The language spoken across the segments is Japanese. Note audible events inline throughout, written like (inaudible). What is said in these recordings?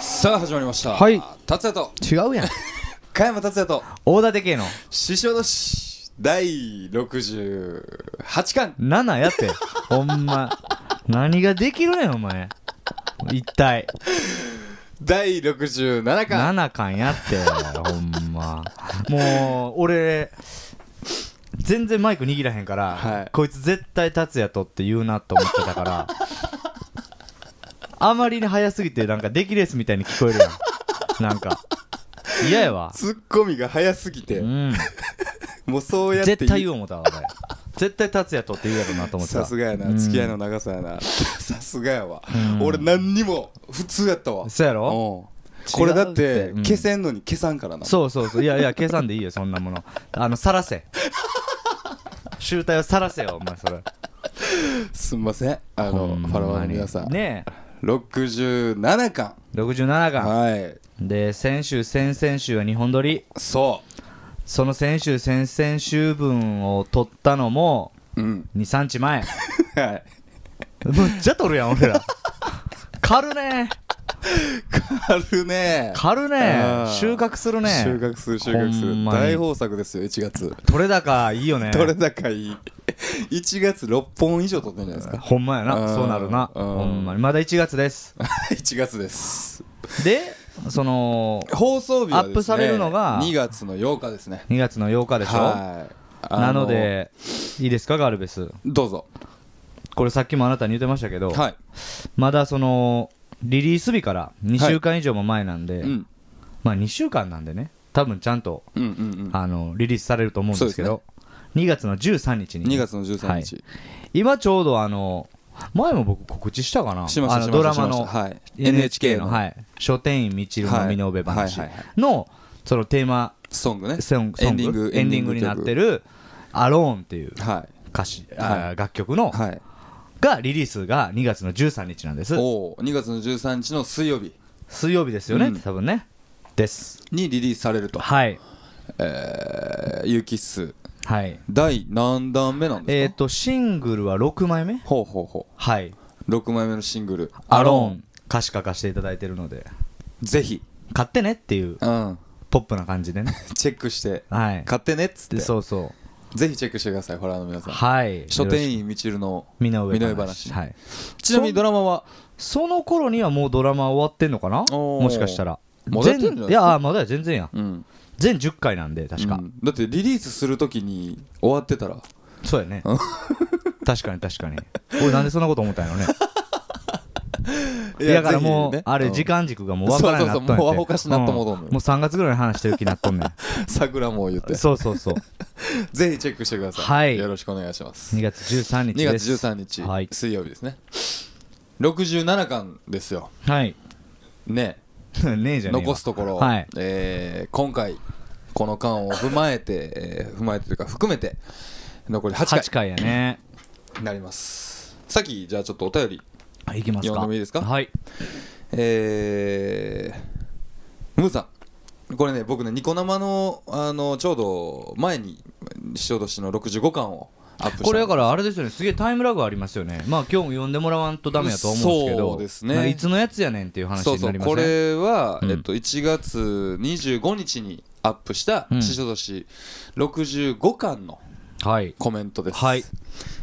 さあ始まりましたはい達也と違うやん (laughs) 加山達也と大館系の師匠年第68巻7やってほんま何ができるねんお前一体。第67巻7巻やってほんまもう俺全然マイク握らへんから、はい、こいつ絶対達也とって言うなと思ってたからあまりに早すぎてなんかできレースみたいに聞こえるやんなんか嫌やわツッコミが早すぎて、うん、もうそうやって絶対言う思ったわ俺絶対達也とって言うやろうなと思ってさすがやな、付き合いの長さやな (laughs) さすがやわ、うん、俺何にも普通やったわそうやろこれだって消せんのに消さんからな、そうそうそういやいや消さんでいいよそんなものあのさらせ (laughs) 集体をさらせよお前それすんませんあのファラワーの皆さんねえ67巻67巻はいで先週先々週は日本撮りそうその先週先々週分を取ったのもうん23日前 (laughs) はいむっちゃ取るやん俺らかるねあるね狩るね収穫するね収穫する収穫する大豊作ですよ1月取れ高いいよね取れ高いい1月6本以上取ってんじゃないですかほんまやなそうなるなほんまにまだ1月です1 (laughs) 月ですでその放送日は、ね、アップされるのが2月の8日ですね2月の8日でしょ、はい、なのでいいですかガルベスどうぞこれさっきもあなたに言ってましたけど、はい、まだそのリリース日から2週間以上も前なんで、はいうん、まあ2週間なんでね多分ちゃんと、うんうんうん、あのリリースされると思うんですけどす、ね、2月の13日に2月の13日、はい、今ちょうどあの前も僕告知したかなしましたドラマの NHK の、書店員みちるの身の上話のそのテーマソングねソングエンディングエンディングになってる「アローンっていう歌詞、はい、楽曲の、はい、がリリースが2月の13日なんですおお2月の13日の水曜日水曜日ですよね、多分ねですにリリースされるとはいえー、ユーキッスはい、第何弾目なんですかえっ、ー、とシングルは6枚目ほうほうほうはい6枚目のシングル「アローン」歌詞書かせていただいてるのでぜひ買ってねっていう、うん、ポップな感じでね (laughs) チェックして、はい、買ってねっつってそうそうぜひチェックしてくださいホラーの皆さんはい書店員みちるの「身の上話」はい、ちなみにドラマはその頃にはもうドラマ終わってんのかなもしかしたらまだやってんじゃないやまだや全然や、うん全10回なんで確か、うん、だってリリースするときに終わってたらそうやね (laughs) 確かに確かに俺なんでそんなこと思ったんやろね (laughs) いやだからもう、あれ時間軸がもう分からんなっんもうアもうもう3月ぐらいに話してる気になっとんねん (laughs) 桜も言ってそうそうそうぜひチェックしてくださいはいよろしくお願いします2月13日です2月13日、はい、水曜日ですね67巻ですよはいね (laughs) ねえじゃね残すところ、はいえー、今回この間を踏まえて、えー、踏まえてというか含めて残り8回8回やねなりますさっきじゃあちょっとお便りい、きますか。読んでもいいですか。はい。えー、ムーさん。これね、僕ね、ニコ生の、あの、ちょうど前に、師匠年しの65巻を、これだからあれですよねすげえタイムラグありますよねまあ今日も呼んでもらわんとダメやと思うんですけどそうですねいつのやつやねんっていう話になりますねこれは、えっと、1月25日にアップした「師匠年65巻」のコメントです、はい、はい、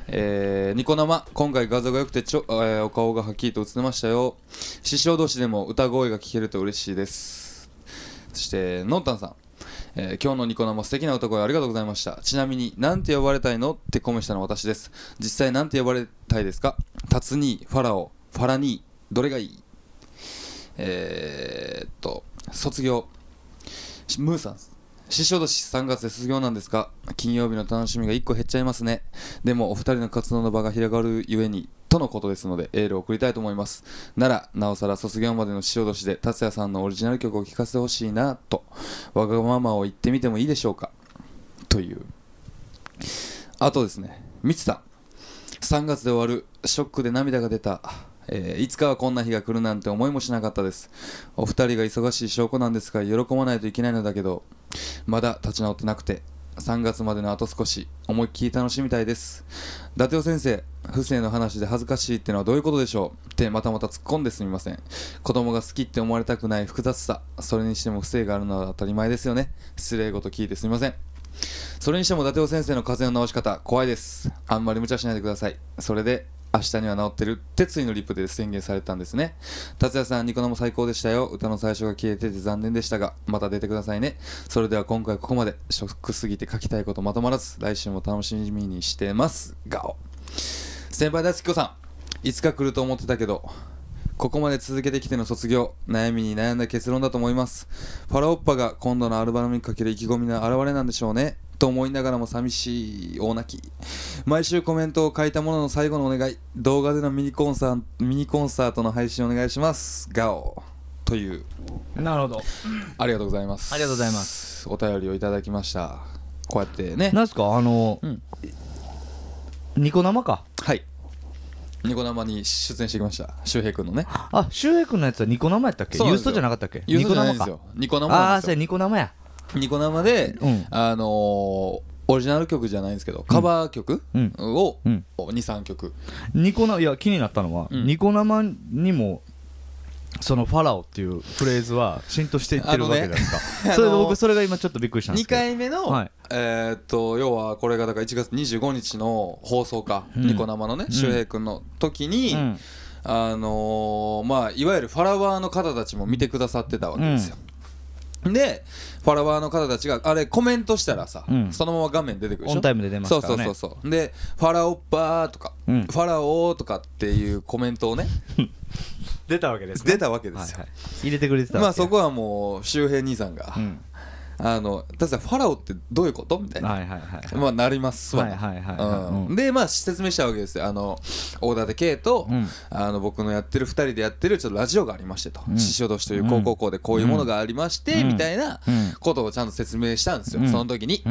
えー、ニコ生今回画像が良くてちょ、えー、お顔がはっきりと映ってましたよ師匠同士でも歌声が聞けると嬉しいですそしてのんたんさんえー、今日のニコ生素敵な歌声ありがとうございましたちなみに何て呼ばれたいのってコメしたの私です実際何て呼ばれたいですかタツニーファラオファラニーどれがいいえー、っと卒業ムーさん師匠年3月で卒業なんですが金曜日の楽しみが1個減っちゃいますねでもお二人の活動の場が広がるゆえにとのことですのでエールを送りたいと思いますならなおさら卒業までの潮年で達也さんのオリジナル曲を聴かせてほしいなとわがままを言ってみてもいいでしょうかというあとですねみつさん3月で終わるショックで涙が出たえー、いつかはこんな日が来るなんて思いもしなかったですお二人が忙しい証拠なんですが喜ばないといけないのだけどまだ立ち直ってなくて3月までのあと少し思いっきり楽しみたいです伊達夫先生不正の話で恥ずかしいってのはどういうことでしょうってまたまた突っ込んですみません子供が好きって思われたくない複雑さそれにしても不正があるのは当たり前ですよね失礼ごと聞いてすみませんそれにしても伊達夫先生の風邪の治し方怖いですあんまり無茶しないでくださいそれで明日には治ってるってついのリップで宣言されたんですね達也さんニコ生最高でしたよ歌の最初が消えてて残念でしたがまた出てくださいねそれでは今回ここまでショックすぎて書きたいことまとまらず来週も楽しみにしてますガオ先輩大好き子さんいつか来ると思ってたけどここまで続けてきての卒業悩みに悩んだ結論だと思いますファラオッパが今度のアルバムにかける意気込みの表れなんでしょうねと思いながらも寂しい大泣き毎週コメントを書いたものの最後のお願い動画でのミニコンサートミニコンサートの配信お願いしますガオというなるほどありがとうございますありがとうございますお便りをいただきましたこうやってねなんすかあの、うん、ニコ生かはいニコ生に出演してきました周平君のねあ周平君のやつはニコ生やったっけユーストじゃなかったっけニコ生かニコ生ああそれニコ生やニコ生で、うん、あのー、オリジナル曲じゃないんですけどカバー曲を23曲ニコ生いや気になったのは、ニコ生にもそのファラオっていうフレーズは浸透していってるわけですか、い (laughs) それか僕それが今ちょっとびっくりしたんですけど2回目の、えっと要はこれがだから1月25日の放送か、ニコ生のね、周平君の時に、あのまあいわゆるファラワーの方たちも見てくださってたわけですよ、でファラワーの方たちがあれコメントしたらさ、うん、そのまま画面出てくるでしょオンタイムで出ますから、ね、そうそうそうそうで「ファラオッパー」とか、うん、ファラオー」とかっていうコメントをね (laughs) 出たわけです、ね、出たわけですよ、はいはい、入れてくれてたまあそこはもう周平兄さんが、うんあの「達也ファラオってどういうこと?」みたいな、はいはいはいまあ、なりますわ、はいはいはいうん、でまあ説明したわけですよあの大館圭と、うん、あの僕のやってる2人でやってるちょっとラジオがありましてと「師匠同士という高校校でこういうものがありまして、みたいなことをちゃんと説明したんですよ、その時に、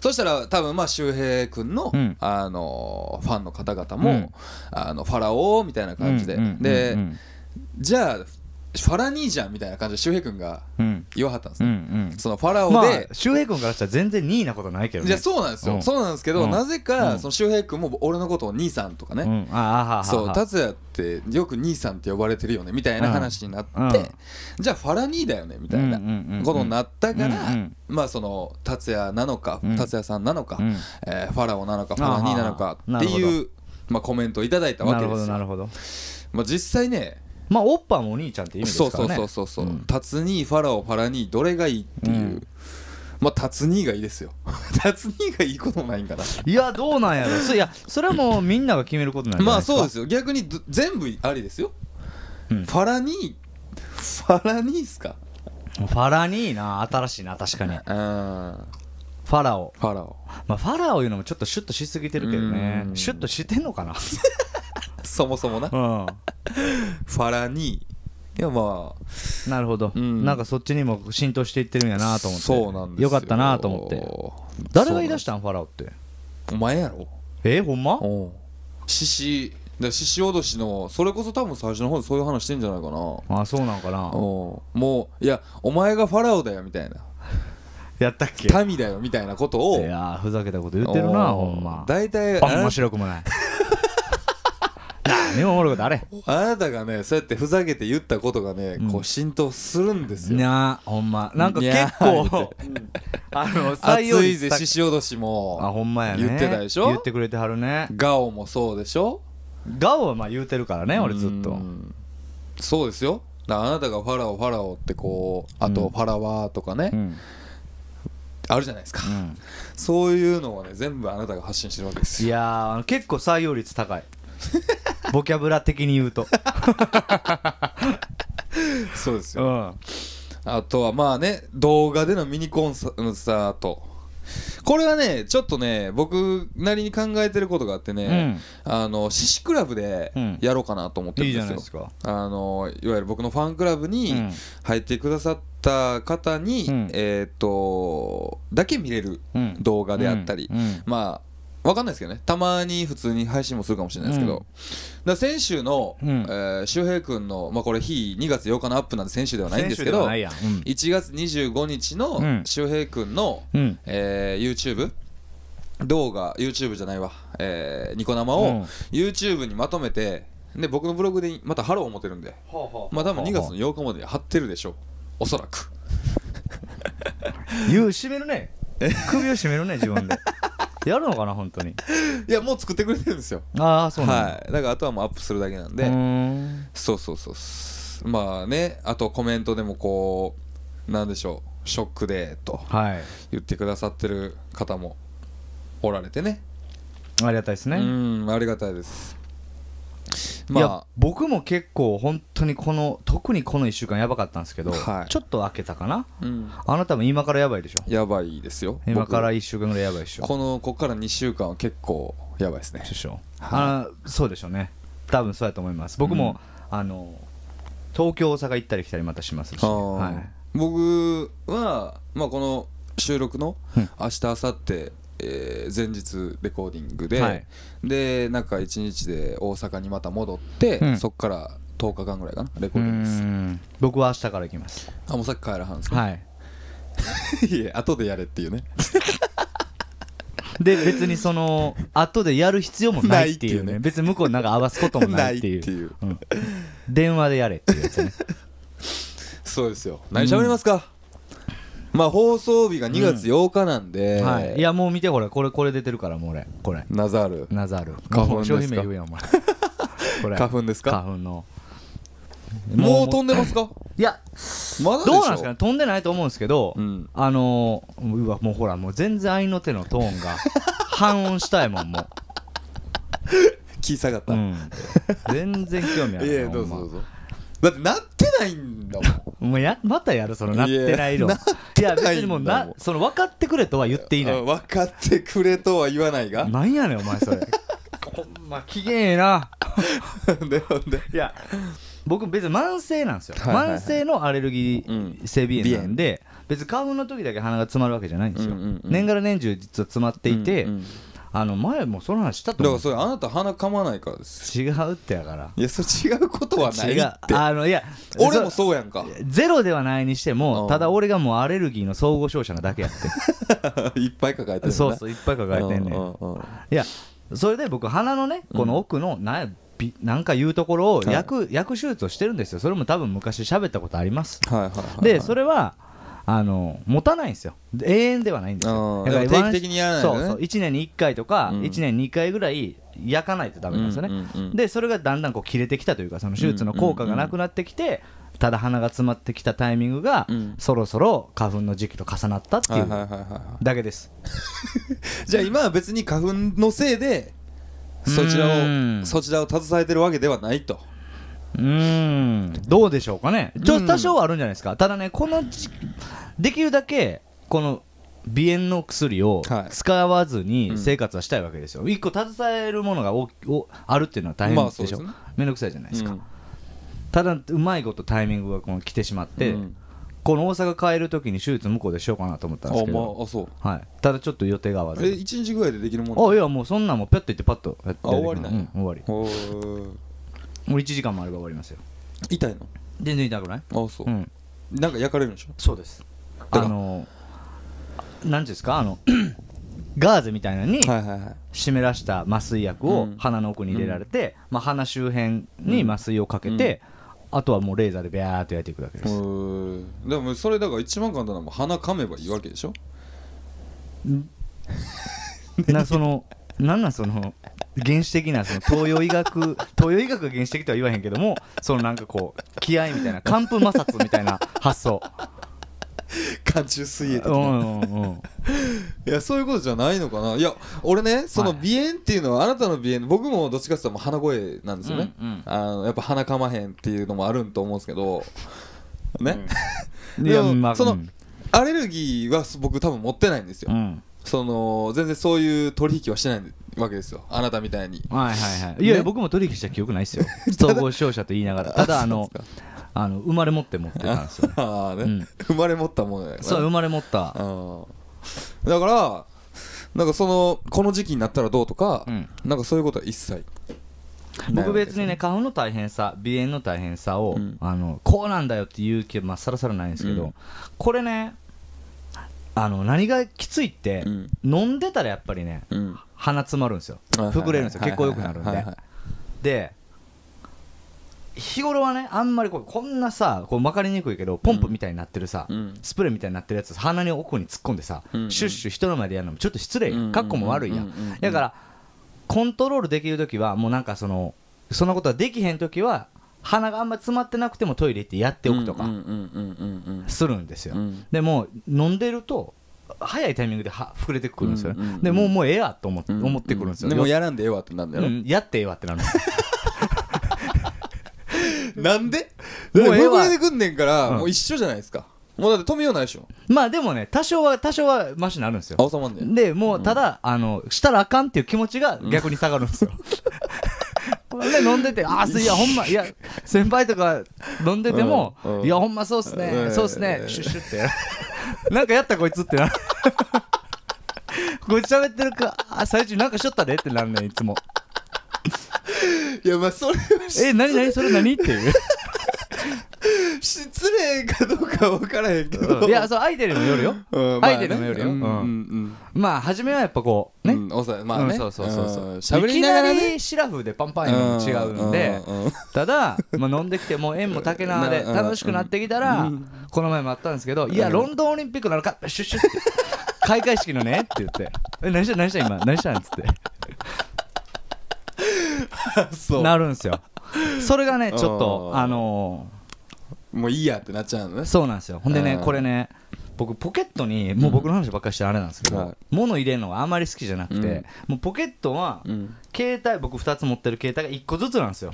そしたら多分まあ周平君の、あのファンの方々も「あのファラオ」みたいな感じで、で、じゃあファラ兄ちゃんみたいな感じで周平君が言わはったんですね、うんうん、そのファラオで、周平君からしたら全然兄なことないけどねいやそうなんですよ、うん、そうなんですけど、うん、なぜかその周平君も俺のことを兄さんとかね、うん、あそう達也ってよく兄さんって呼ばれてるよねみたいな話になって、じゃあファラ兄だよねみたいなことになったから、まあその達也なのか達也さんなのか、うん、えー、ファラオなのかファラ兄なのかっていうまあ、コメントをいただいたわけですよなるほどまあ、実際ねまあオッパーもお兄ちゃんって意味ですからねそうそうそうそう、うん、タツニーファラオファラニーどれがいいっていう、うん、まあタツニーがいいですよタツニーがいいこともないんかないやどうなんやろいやそれはもうみんなが決めることなんじゃないですかまあそうですよ逆に全部ありですよ、うん、ファラニーファラニーっすかファラニーな新しいな確かにファラオファラオまあファラオいうのもちょっとシュッとしすぎてるけどねシュッとしてんのかな (laughs) そもそもなうん (laughs) ファラにいやまあなるほど、うん、なんかそっちにも浸透していってるんやなと思ってそうなんですよよかったなと思って誰が言い出したんファラオってお前やろえー、ほんま獅子だ獅子脅しのそれこそ多分最初の方でそういう話してんじゃないかなあそうなんかなもういやお前がファラオだよみたいなやったっけ民だよみたいなことをいやふざけたこと言ってるなほんま大体面白くもないことあれあなたがねそうやってふざけて言ったことがね、こう浸透するんですよなあほんまなんか結構あ (laughs) の熱いぜししおどしもあほんまやね言ってたでしょ言ってくれてはるねガオもそうでしょガオはまあ言うてるからね俺ずっとそうですよあなたがファラオファラオってこうあとファラワーとかね、うんうんあるじゃないですか、うん、そういうのをね全部あなたが発信してるわけですいや結構採用率高い (laughs) ボキャブラ的に言うと (laughs) そうですよ、うん、あとはまあね動画でのミニコンサートこれはねちょっとね僕なりに考えてることがあってね、うん、あの獅子クラブでやろうかなと思ってるんですよ、うん、いいすあのいわゆる僕のファンクラブに入ってくださった方に、うん、えっ、とだけ見れる動画であったり、まあ分かんないですけどねたまに普通に配信もするかもしれないですけど、うん、だ先週の、うんえー、周平君の、まあ、これ非2月8日のアップなんで先週ではないんですけど、うん、1月25日の周平君の、うん、えー、YouTube 動画 YouTube じゃないわ、えー、ニコ生を YouTube にまとめてで僕のブログでまたハローを持てるんで、まあ多分2月の8日まで貼ってるでしょうおそらく言う締めるね首を締めるね自分でってやるのかな本当に (laughs) いやもう作ってくれてるんですよああそうなんだ、はい、だからあとはもうアップするだけなんでそうそうそうまあねあとコメントでもこうなんでしょうショックでと言ってくださってる方もおられてね、はい、ありがたいですねうんありがたいですまあ、いや僕も結構本当にこの特にこの1週間やばかったんですけど、はい、ちょっと開けたかな、うん、あなたも今からやばいでしょやばいですよ今から1週間ぐらいやばいでしょこのこっから2週間は結構やばいですねでしょ、はい、そうでしょうね多分そうやと思います僕も、うん、あの東京大阪行ったり来たりまたしますし、はい、僕は、まあ、この収録の明日明後日えー、前日レコーディングで、はい、でなんか1日で大阪にまた戻って、うん、そこから10日間ぐらいかなレコーディングです僕は明日から行きますあもうさっき帰らはんすかはい (laughs) いえ後でやれっていうね (laughs) で別にその後でやる必要もないっていうね別に向こうになんか合わすこともないっていううん、電話でやれっていうやつね (laughs) そうですよ何喋りますか、まあ放送日が2月8日なんで、はい、いやもう見てほらこれこれ出てるからもう俺これナザールナザール花粉商言うやんお前これ花粉ですか (laughs) 花粉のもう飛んでますかいやまだどうなんですかね飛んでないと思うんですけど、うん、あのー、うわもうほらもう全然合いの手のトーンが半 (laughs) 音したいもんもう気下がった、うん、全然興味ある (laughs) いやどうぞどうぞだってなってないんだもんもうやまたやるそのなってないのいや別にもうなその分かってくれとは言っていない分かってくれとは言わないがなんやねんお前それほんまきげえな (laughs) でほんでいや僕別に慢性なんですよ、はいはいはい、慢性のアレルギー性鼻炎なんで、うん、別に花粉の時だけ鼻が詰まるわけじゃないんですよ、うんうんうん、年がら年中実は詰まっていて、うんうんあの前もその話したとだからそれあなた鼻噛まないからです違うってやからいやそれ違うことはない違うあのいや俺もそうやんかゼロではないにしてもただ俺がもうアレルギーの総合症者なだけやっていっぱい抱えてるそうそういっぱい抱えてんねんいやそれで僕鼻のねこの奥のなんびなんかいうところをはい薬薬手術をしてるんですよそれも多分昔喋ったことありますはいはいはいはいでそれはあの持たないんですよ永遠ではないんですよ定期的にやらない、ね、そうそう1年に1回とか、うん、1年に2回ぐらい焼かないとだめなんですよね、うんうんうん、でそれがだんだんこう切れてきたというかその手術の効果がなくなってきて、うんうんうんただ鼻が詰まってきたタイミングが、うん、そろそろ花粉の時期と重なったっていうだけです (laughs) じゃあ今は別に花粉のせいでそちらをそちらを携えてるわけではないとうんどうでしょうかねちょ多少はあるんじゃないですか、ただねこのできるだけこの鼻炎の薬を使わずに生活はしたいわけですよ、一個携えるものがおおあるっていうのは大変でしょ、面倒、まあね、くさいじゃないですか、うん、ただうまいことタイミングがこの来てしまって、うんこの大阪帰るときに手術向こうでしようかなと思ったんですけど、まあ、あそう、はい、ただちょっと予定が合わずえ1日ぐらいでできるもんあいやもうそんなんもうぴょっといってパッとやって終わりなうん、終わりう1時間もあれば終わりますよ痛いの全然痛くないあそう、うん、なんか焼かれるんでしょそうですあの何ですかあの (clears throat) ガーゼみたいなのに湿らした麻酔薬を鼻の奥に入れられて、うん、まあ、鼻周辺に麻酔をかけて、うん、あとはもうレーザーでビャーっと焼いていくだけですでもそれだから一番簡単なのは鼻噛めばいいわけでしょ (laughs) なそのなんなんその原始的なその東洋医学東洋医学が原始的とは言わへんけどもそのなんかこう気合みたいな寒風摩擦みたいな発想寒中水泳とか、うんうんうん、いやそういうことじゃないのかないや俺ねその鼻炎っていうのは、あなたの鼻炎僕もどっちかっていうと鼻声なんですよね、うんうん、あのやっぱ鼻かまへんっていうのもあるんと思うんですけどね、うん、(laughs) でも、まあ、その、うん、アレルギーは僕多分持ってないんですよ、うん、その全然そういう取引はしてないんですわけですよあなたみたいにはいはいはいいやいや、ね僕も取引した記憶ないですよ (laughs) 総合商社と言いながらただあのあの生まれ持って持ってたんですよ (laughs) ああね、うん生まれ持ったもんねそう生まれ持っただからなんかそのこの時期になったらどうとか、うんなんかそういうことは一切僕別にね花粉の大変さ鼻炎の大変さを、うんあのこうなんだよって言う気はまあさらさらないんですけど、うんこれねあの何がきついって、うん飲んでたらやっぱりねうん鼻詰まるんですよ膨れるんですよ血行良くなるんでで日頃はねあんまりこうこんなさこう分かりにくいけどポンプみたいになってるさ、うん、スプレーみたいになってるやつ鼻に奥に突っ込んでさ、うんうん、シュッシュ人の前でやるのもちょっと失礼や、んかっこも悪いや、んだからコントロールできる時はもうなんかそのそんなことはできへん時は鼻があんまり詰まってなくてもトイレ行ってやっておくとかするんですよ、でも飲んでると早いタイミングでは膨れてくるんですよ、うんうんうん、でもうもうええやと思って,、思ってくるんですよでもやらんでええわってなんだよ、うん、やってええわってなる (laughs) なんで (laughs) もうええわ膨れてくんねんから、もう一緒じゃないですかもうだって止めようないでしょまあでもね多少は多少はマシになるんですよ収まんねでもうただ、あのしたらあかんっていう気持ちが逆に下がるんですよ、で (laughs) 飲んでて、ああ、いや、ほんま、いや、先輩とか飲んでても、うんうん、いや、ほんまそうっすね、うん、そうっすね、シュッシュって。(laughs) なんかやったこいつってな (laughs) こいつ喋ってるかあ最中なんかしょったでってなんねんいつもいやまあそれはえ何何それ何っていうデーかどうか分からへんけど、いやそうアイデルにもよるよ、うんアイデルにもよるよ、ううんうんまあ初めはやっぱこうね、うん、おさまあね、うんそうそうそうそうん喋りながらいきなりシラフでパンパンやの違うんで、うんうんただ、まあ、飲んできてもう縁も竹縄で楽しくなってきたら、この前もあったんですけど「いやロンドンオリンピックなのかシュッシュッ」って「開会式のね」って言って「(laughs) え何した何した今何したん?」っつって (laughs) そうなるんですよそれがねちょっとあーあのーもういいやってなっちゃうのねそうなんですよほんでねこれね僕ポケットにもう僕の話ばっかりしてあれなんですけど、物入れるのがあまり好きじゃなくて、もうポケットは、携帯僕2つ持ってる携帯が1個ずつなんですよ、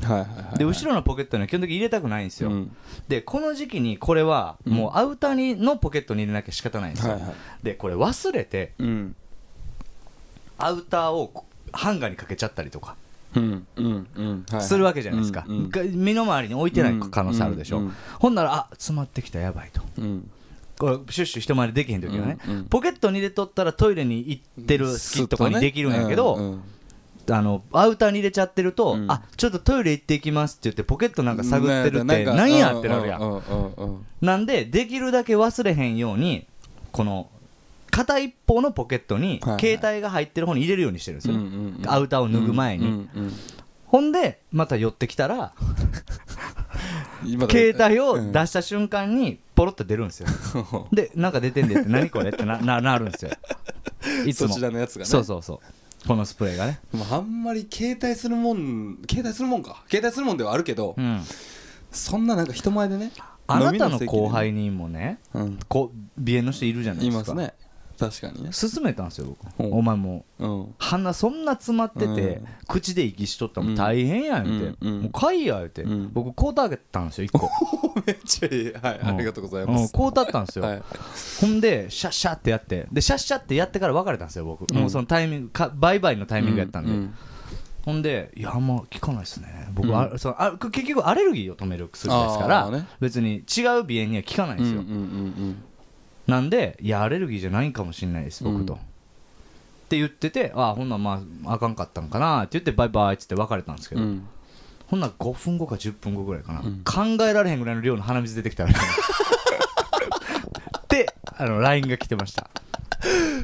で後ろのポケットには基本的に入れたくないんですよ、でこの時期にこれはもうアウターにのポケットに入れなきゃ仕方ないんですよ、でこれ忘れて、アウターをハンガーにかけちゃったりとかするわけじゃないですか、身の回りに置いてない可能性あるでしょ、ほんならあ詰まってきたやばいと、これシュッシュ一回りできへん時はね、ポケットに入れとったらトイレに行ってる隙とかにできるんやけど、あのアウターに入れちゃってると、うん、あちょっとトイレ行っていきますって言ってポケットなんか探ってるって何やってなるやんなんでできるだけ忘れへんようにこの片一方のポケットに携帯が入ってる方に入れるようにしてるんですよ、アウターを脱ぐ前に、ほんでまた寄ってきたら携帯を出した瞬間にポロッと出るんですよ (laughs) でなんか出てんでって何これってな (laughs) ななるんですよいつもそちらのやつがねそうそうそうこのスプレーがねあんまり携帯するもん携帯するもんか携帯するもんではあるけど、うん、そんななんか人前でねあなたの後輩にもね、うん、こ鼻炎の人いるじゃないですか、ね、確かにね勧めたんですよ僕お前もう鼻そんな詰まってて口で息しとったら大変やんってもう買いや言うて僕こうたったんですよ1個 (laughs) めっちゃいいはいありがとうございますこうたったんですよはい、ほんでシャッシャってやってでシャッシャってやってから別れたんですよ僕もうそのタイミングかバイバイのタイミングやったんで、うんうんほんで、いや、あんま聞かないですね、僕、うん、あそのあ結局、アレルギーを止める薬ですから、ね、別に違う鼻炎には効かないんですよ。うんうんうんうんなんでいやアレルギーじゃないかもしれないです僕と、うん、って言っててあほんなまああかんかったんかなって言ってバイバイっつって別れたんですけど、うん、ほんな五5分後か10分後ぐらいかな、考えられへんぐらいの量の鼻水出てきたら (laughs) であの LINE が来てました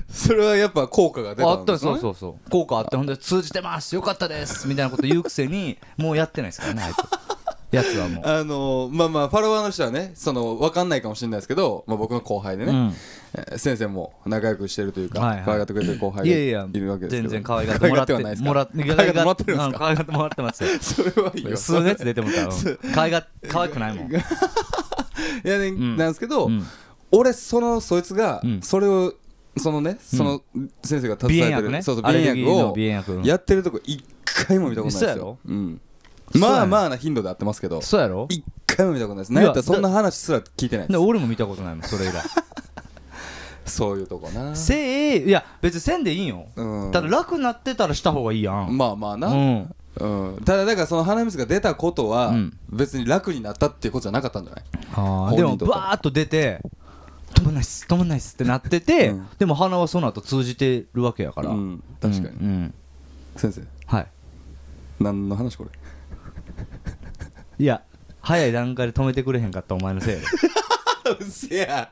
それはやっぱ効果が出たん、ね、あったそうそうそう効果あってほんで通じてますよかったですみたいなこと言うくせにもうやってないですからねあいつやつはもうあのまあまあファロワーの人はねその分かんないかもしれないですけど、まあ、僕の後輩でね、うんえ先生も仲良くしてるというか、はいはい可愛がってくれてる後輩がいやいやるわけですけ全然可愛がってもらってはないですか可愛がってもらってるんですか可愛がってもらってますよ (laughs) それはいいよ数のやつ出てもたら可愛が可愛くないもん (laughs) いやね、んなんですけど、うん俺そのそいつがそれをそのねその先生が携えてる、薬ねそうそう鼻薬をやってるとこ一回も見たことないですよ、うん、まあまあな頻度で会ってますけどそうやろ一回も見たことないです何やったらそんな話すら聞いてないです。俺も見たことないもんそれ以来 (laughs) そういうとこなせえいや別にせんでいいよ、うん、ただ楽になってたらした方がいいやんまあまあな、うんうん、ただだからその鼻水が出たことは別に楽になったっていうことじゃなかったんじゃない、あでもバーッと出て止まんないっす止まんないっすってなってて、うん、でも鼻はその後通じてるわけやから、うん、確かに、うん、先生はい何の話これいや早い段階で止めてくれへんかったお前のせいで (laughs) うせや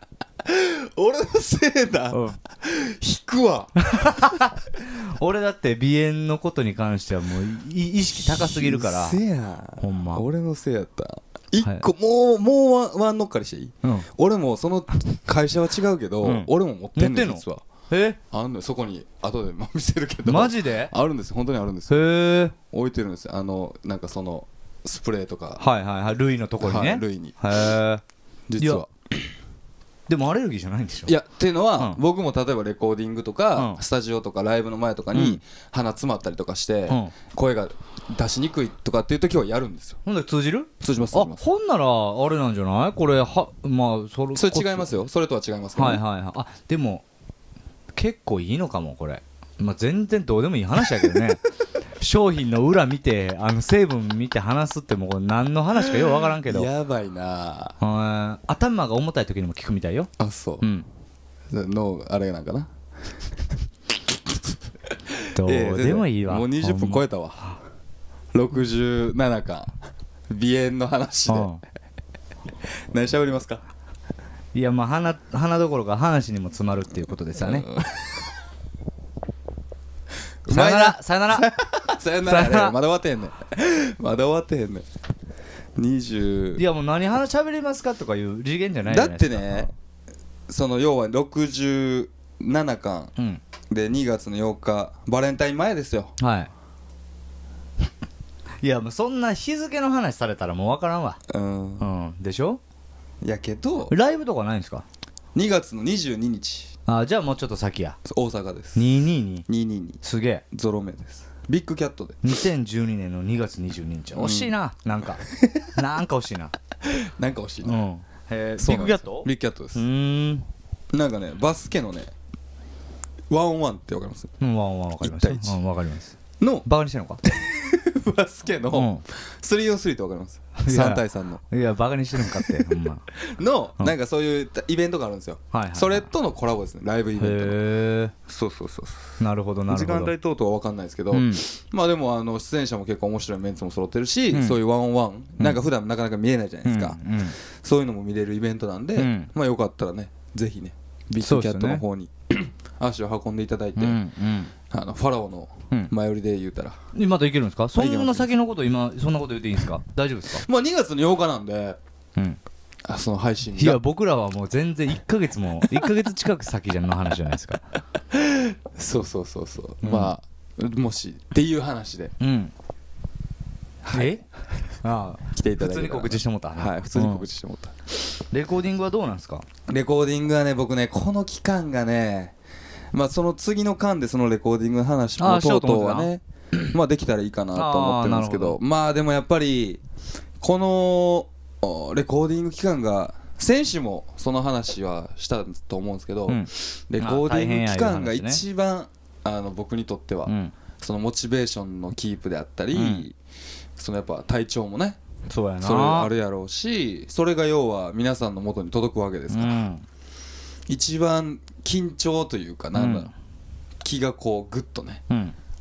俺のせいだ、うん引くわ (laughs) 俺だって鼻炎のことに関してはもうい意識高すぎるからうせやほんま俺のせいやった一個、もうもうワンワンノッカリしていい、うん俺もその会社は違うけど、うん俺も持ってんねん実はえあんのそこに後で見せるけどマジであるんです本当にあるんですへえ置いてるんですあのなんかそのスプレーとかはいはいはい類のところにね、はい、類にへえ実はでもアレルギーじゃないんでしょいやっていうのは、僕も例えばレコーディングとか、スタジオとかライブの前とかに鼻詰まったりとかして、声が出しにくいとかっていう時はやるんですよほんで通じる通じますあほんならあれなんじゃないこれはまあそれそれ違いますよそれとは違いますけど、はいはいはいあでも結構いいのかもこれまあ全然どうでもいい話だけどね (laughs) 商品の裏見てあの成分見て話すってもう何の話かよう分からんけどやばいな頭が重たい時にも聞くみたいよあそう、うん、のあれなんかなどうでもいいわもう20分超えたわ、67巻鼻炎の話で、何しゃべりますかいやまあ鼻どころか話にも詰まるっていうことですよね、さよならさよならさよなら (laughs) まだ終わってへんねんまだ終わってへんねん20いやもう何話しゃべりますかとかいう次元じゃないじだゃないっですてねその要は67巻うんで2月の8日バレンタイン前ですよはい (laughs) いやもうそんな日付の話されたらもう分からんわうんうんでしょやけどライブとかないんですか2月の22日あじゃあもうちょっと先や大阪です222 222すげえゾロ目ですビッグキャットで2012年の2月22日惜しいな、なんかなんか惜しいななんか惜しいな、ビッグキャットビッグキャットですうんなんかねバスケのねワンオンワンってわかりますうんわンわわかりましたわかりますのバカにしてんのか (laughs) バスケの 3on3 ってわかります3対3のいやバカにしてるんかって (laughs) ほんまの、なんかそういうイベントがあるんですよ、はいそれとのコラボですねライブイベントえそうそうそうなるほどなるほど時間帯等々は分かんないですけど、まあでもあの出演者も結構面白いメンツも揃ってるし、そういうワンオンワンなんか普段なかなか見えないじゃないですか、そういうのも見れるイベントなんで、まあよかったらねぜひねビッグキャットの方に、(clears throat) 足を運んでいただいて、うんうん、あのファラオの前売りで言うたら、うん、またいけるんですかそんな先のこと今そんなこと言っていいんですか大丈夫ですかまあ2月の8日なんで、うん、あその配信いや僕らはもう全然1か月も1か (laughs) 月近く先じゃの話じゃないですかそうそうそうそう、うん、まあもしっていう話でうんはい、ああ来ていただい普通に告知してもた、はい普通に告知してもた、レコーディングはどうなんですかレコーディングはね僕ねこの期間がねまあその次の間でそのレコーディングの話もとうはねまあできたらいいかなと思ってるんですけどまあでもやっぱりこのレコーディング期間が選手もその話はしたと思うんですけど、レコーディング期間が一番あの僕にとっては、そのモチベーションのキープであったり、そのやっぱ体調もねそうやなそれあるやろうしそれが要は皆さんの元に届くわけですから、一番緊張というかなんだろう、気がこうグッとね、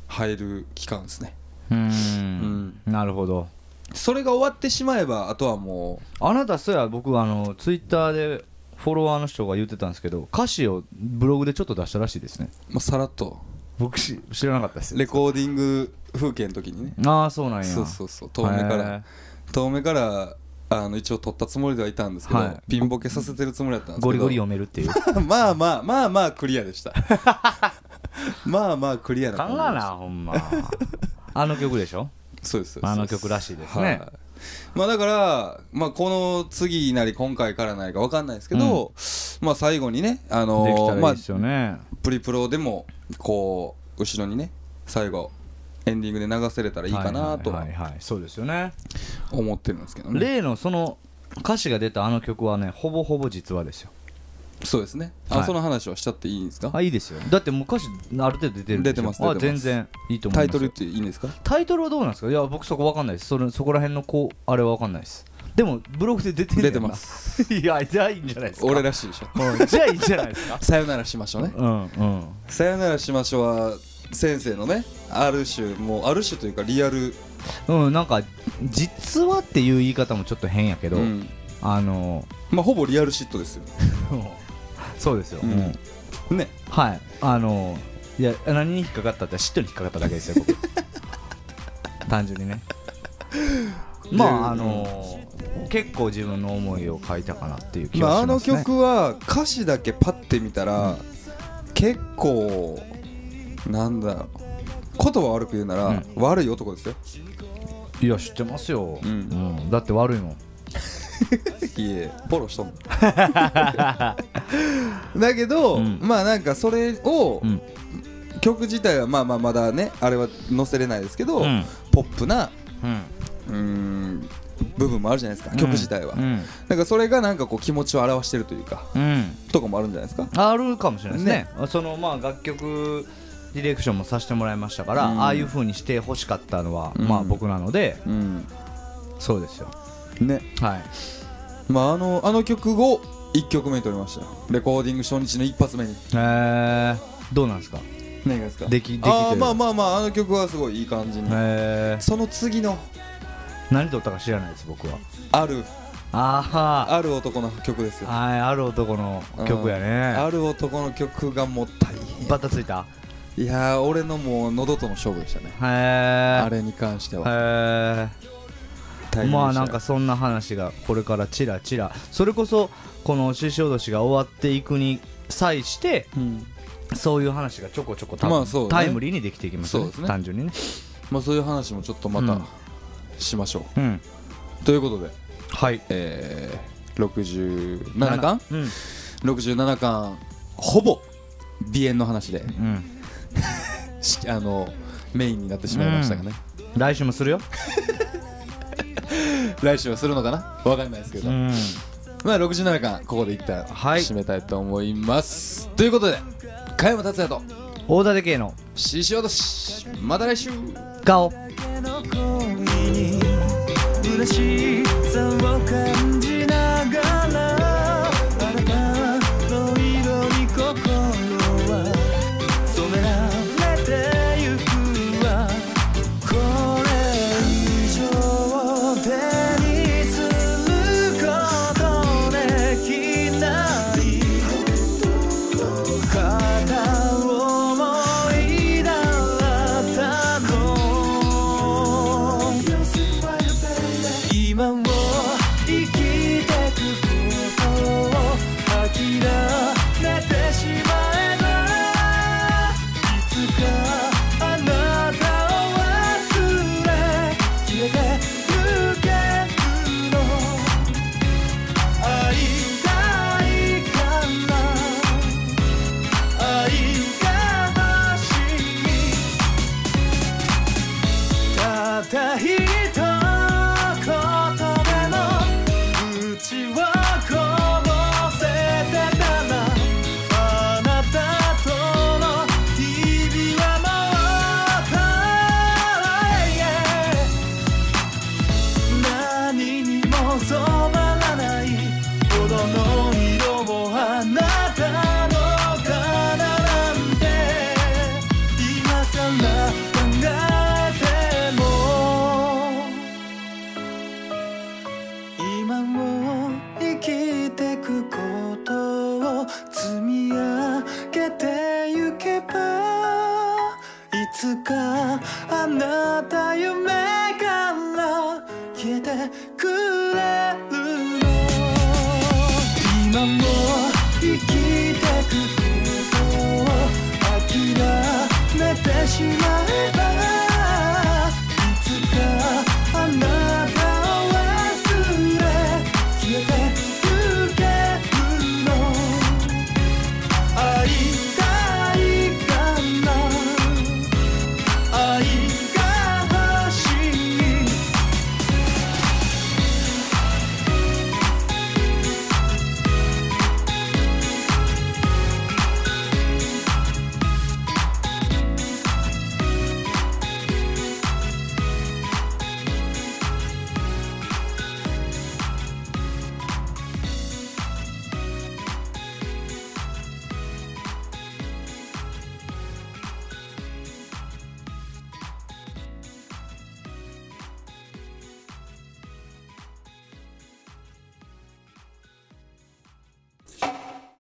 入る期間ですねうんなるほどそれが終わってしまえばあとはもうあなたそうや僕あのツイッターでフォロワーの人が言ってたんですけど歌詞をブログでちょっと出したらしいですね、まあ、さらっと僕知らなかったですレコーディング風景の時にねああそうなんやそうそうそう遠目から遠目からあの一応取ったつもりではいたんですけど、はい、ピンボケさせてるつもりだったんですけどゴリゴリ読めるっていう (laughs) まあまあまあまあクリアでした (laughs) まあまあクリアあ、感じでなほんまあの曲でしょそうですあの曲らしいですね、はい、まあだから、まあ、この次なり今回からなりか分かんないですけど、うん、まあ最後にね,、あのー、できたらいいですよね、まあ、プリプロでもこう後ろにね最後エンディングで流せれたらいいかなとははいいそうですよね思ってるんですけどね例のその歌詞が出たあの曲はねほぼほぼ実話ですよそうですね、あ、はい、その話はしちゃっていいんですかあいいですよだって昔ある程度出てる出てます出全然いいと思いますタイトルっていいんですかタイトルはどうなんですかいや僕そこ分かんないですそれそこら辺のこうあれは分かんないですでもブログで出て出てます (laughs) いやじゃあいいんじゃないですか俺らしいでしょ、うん、じゃあいいんじゃないですか (laughs) さよならしましょうねうんうんさよならしましょうは先生のねある種もうある種というかリアルうんなんか実はっていう言い方もちょっと変やけど、うんあのまあほぼリアル嫉妬ですよ (laughs) そうですよ、うん、ねはいあのいや何に引っかかったって嫉妬に引っかかっただけですよ (laughs) 単純にねまああのー、結構自分の思いを書いたかなっていう気がしますね、まあ、あの曲は歌詞だけパッて見たら、うん、結構なんだろう言葉悪く言うなら、うん悪い男ですよいや知ってますよ、うんうんだって悪いもん (laughs) いえフォローしとんの (laughs) だけど、うんまあなんかそれを、うん曲自体はまあまあまだねあれは載せれないですけど、うんポップなうんうーん部分もあるじゃないですか曲自体は、うんなんかそれがなんかこう気持ちを表してるというかうんとかもあるんじゃないですかあるかもしれないですねそのまあ楽曲ディレクションもさせてもらいましたから、うんああいうふうにしてほしかったのは、うんまあ僕なのでうんそうですよねはいまああのあの曲を1曲目に撮りましたレコーディング初日の一発目にえー、どうなんですか何がですかできできてるあまあまあまああの曲はすごいいい感じにえー、その次の何撮ったか知らないです僕はあるあある男の曲ですよはいある男の曲やねある男の曲がもったいバタついたいや俺のもう喉との勝負でしたねあれに関してはまあなんかそんな話がこれからちらちらそれこそこの獅子おどしが終わっていくに際して、うん、そういう話がちょこちょこ多分、まあね、タイムリーにできていきますね、ね、単純にねまあそういう話もちょっとまた、うん、しましょう、うん、ということではいえー、67巻、うん、67巻ほぼ鼻炎の話で、うん (laughs) あのメインになってしまいましたがね、うん、来週もするよ (laughs) 来週はするのかなわかんないですけど、うん、まあ67巻ここで一旦締めたいと思います、はい、ということで加山達也と大田館系の獅子落としまた来週顔嬉しさを تستهين 需要。